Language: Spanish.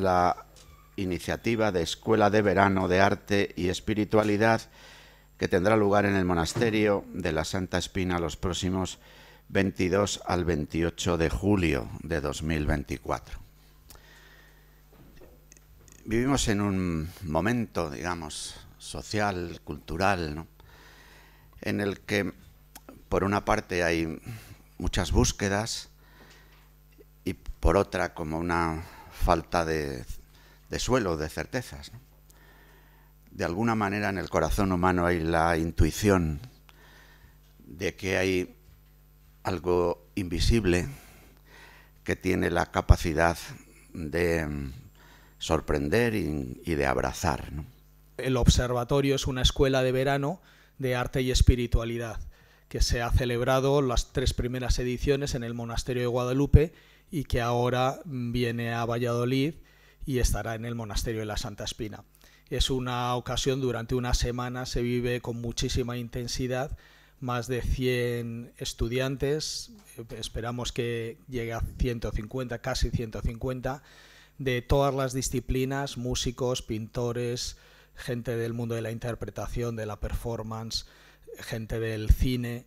la iniciativa de Escuela de Verano de Arte y Espiritualidad que tendrá lugar en el monasterio de la Santa Espina los próximos 22 al 28 de julio de 2024. Vivimos en un momento, digamos, social, cultural, en el que, por una parte, hay muchas búsquedas y por otra, como una falta de, suelo, de certezas. De alguna manera en el corazón humano hay la intuición de que hay algo invisible que tiene la capacidad de mm, sorprender y, de abrazar. El observatorio es una escuela de verano de arte y espiritualidad que se ha celebrado las tres primeras ediciones en el monasterio de Guadalupe y que ahora viene a Valladolid y estará en el monasterio de la Santa Espina. Es una ocasión, durante una semana se vive con muchísima intensidad, más de 100 estudiantes, esperamos que llegue a 150, casi 150, de todas las disciplinas, músicos, pintores, gente del mundo de la interpretación, de la performance, gente del cine,